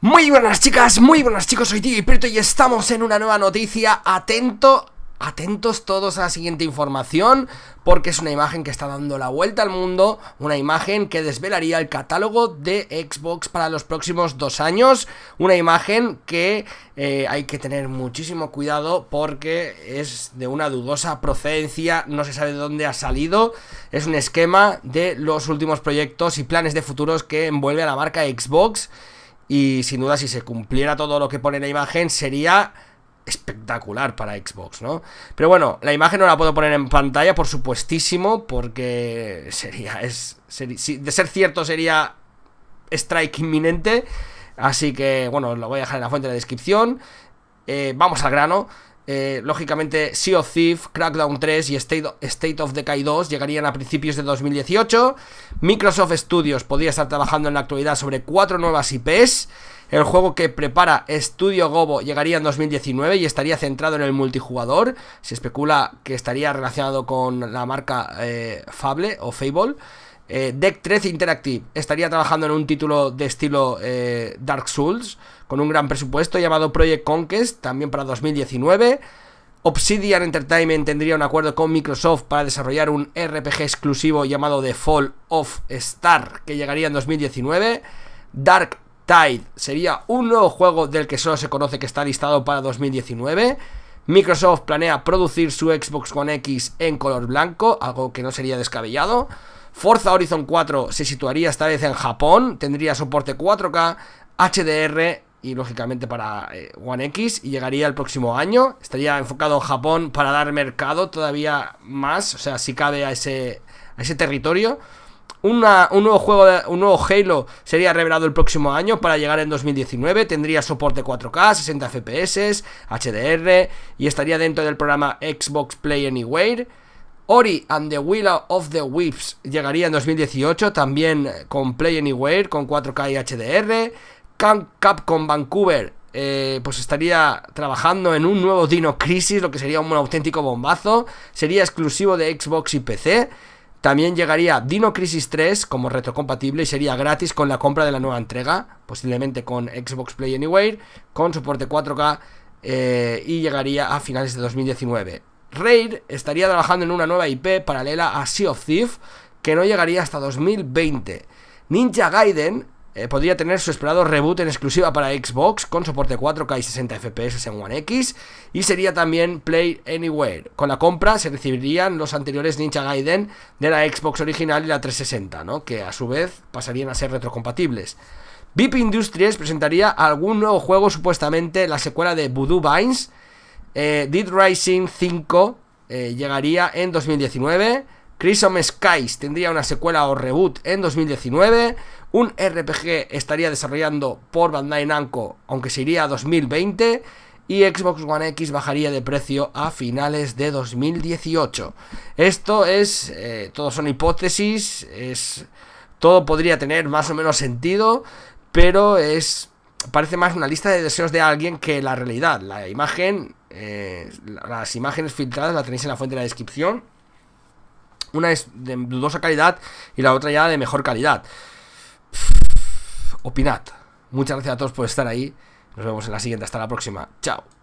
Muy buenas chicas, muy buenas chicos, soy Tío y y estamos en una nueva noticia. Atento, atentos todos a la siguiente información, porque es una imagen que está dando la vuelta al mundo, una imagen que desvelaría el catálogo de Xbox para los próximos dos años, una imagen que eh, hay que tener muchísimo cuidado porque es de una dudosa procedencia, no se sabe de dónde ha salido, es un esquema de los últimos proyectos y planes de futuros que envuelve a la marca Xbox y sin duda, si se cumpliera todo lo que pone la imagen, sería espectacular para Xbox, ¿no? Pero bueno, la imagen no la puedo poner en pantalla, por supuestísimo, porque sería, es, de ser cierto sería strike inminente, así que bueno, lo voy a dejar en la fuente de la descripción. Eh, vamos al grano. Eh, lógicamente, Sea of Thief, Crackdown 3 y State, of of Decay 2 llegarían a principios de 2018. Microsoft Studios podría estar trabajando en la actualidad sobre cuatro nuevas IPs. El juego que prepara Studio Gobo llegaría en 2019 y estaría centrado en el multijugador. Se especula que estaría relacionado con la marca eh, Fable o Fable. Eh, Deck 13 Interactive estaría trabajando en un título de estilo eh, Dark Souls, con un gran presupuesto llamado Project Conquest, también para 2019. Obsidian Entertainment tendría un acuerdo con Microsoft para desarrollar un RPG exclusivo llamado The Fall of Star, que llegaría en 2019. Dark Tide sería un nuevo juego del que solo se conoce que está listado para 2019. Microsoft planea producir su Xbox One X en color blanco, algo que no sería descabellado. Forza Horizon 4 se situaría esta vez en Japón, tendría soporte 4K, HDR y lógicamente para eh, One X y llegaría el próximo año. Estaría enfocado en Japón para dar mercado todavía más, o sea, si cabe a ese, ese territorio. un nuevo juego, de, un nuevo Halo sería revelado el próximo año para llegar en 2019. Tendría soporte 4K, 60 FPS, HDR y estaría dentro del programa Xbox Play Anywhere. Ori and the Willow of the Whips llegaría en 2018, también con Play Anywhere, con 4K y HDR. Capcom Vancouver eh, pues estaría trabajando en un nuevo Dino Crisis, lo que sería un auténtico bombazo. Sería exclusivo de Xbox y PC. También llegaría Dino Crisis 3 como retrocompatible y sería gratis con la compra de la nueva entrega, posiblemente con Xbox Play Anywhere, con soporte 4K eh, y llegaría a finales de 2019. Raid estaría trabajando en una nueva IP paralela a Sea of Thief que no llegaría hasta 2020. Ninja Gaiden eh, podría tener su esperado reboot en exclusiva para Xbox con soporte 4K y 60 FPS en One X y sería también Play Anywhere. Con la compra se recibirían los anteriores Ninja Gaiden de la Xbox original y la 360, ¿no? que a su vez pasarían a ser retrocompatibles. VIP Industries presentaría algún nuevo juego, supuestamente la secuela de Voodoo Vines eh, Dead Rising 5 eh, llegaría en 2019. Crimson Skies tendría una secuela o reboot en 2019. Un RPG estaría desarrollando por Bandai Namco, aunque se iría a 2020. Y Xbox One X bajaría de precio a finales de 2018. Esto es, eh, todos son hipótesis, es, todo podría tener más o menos sentido, pero es parece más una lista de deseos de alguien que la realidad. La imagen, eh, las imágenes filtradas la tenéis en la fuente de la descripción. Una es de dudosa calidad y la otra ya de mejor calidad. Opinad. Muchas gracias a todos por estar ahí. Nos vemos en la siguiente. Hasta la próxima. Chao.